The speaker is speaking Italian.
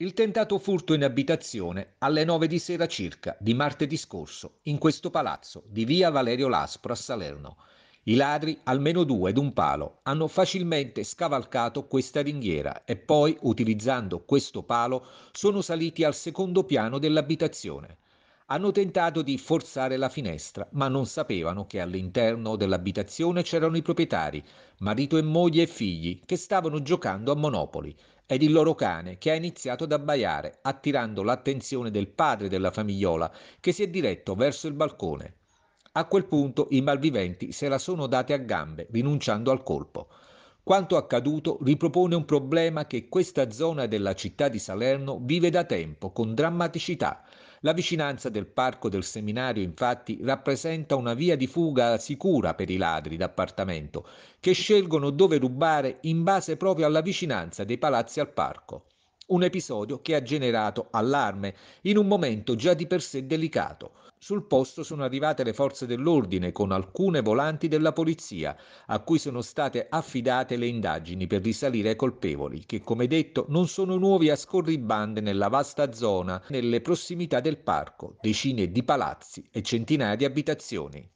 Il tentato furto in abitazione alle 9 di sera circa di martedì scorso in questo palazzo di via Valerio Laspro a Salerno. I ladri, almeno due ed un palo, hanno facilmente scavalcato questa ringhiera e poi, utilizzando questo palo, sono saliti al secondo piano dell'abitazione hanno tentato di forzare la finestra, ma non sapevano che all'interno dell'abitazione c'erano i proprietari, marito e moglie e figli, che stavano giocando a Monopoli, ed il loro cane che ha iniziato ad abbaiare, attirando l'attenzione del padre della famigliola, che si è diretto verso il balcone. A quel punto i malviventi se la sono date a gambe, rinunciando al colpo. Quanto accaduto ripropone un problema che questa zona della città di Salerno vive da tempo con drammaticità. La vicinanza del parco del seminario infatti rappresenta una via di fuga sicura per i ladri d'appartamento, che scelgono dove rubare in base proprio alla vicinanza dei palazzi al parco. Un episodio che ha generato allarme in un momento già di per sé delicato. Sul posto sono arrivate le forze dell'ordine con alcune volanti della polizia, a cui sono state affidate le indagini per risalire ai colpevoli, che come detto non sono nuovi a scorribande nella vasta zona, nelle prossimità del parco, decine di palazzi e centinaia di abitazioni.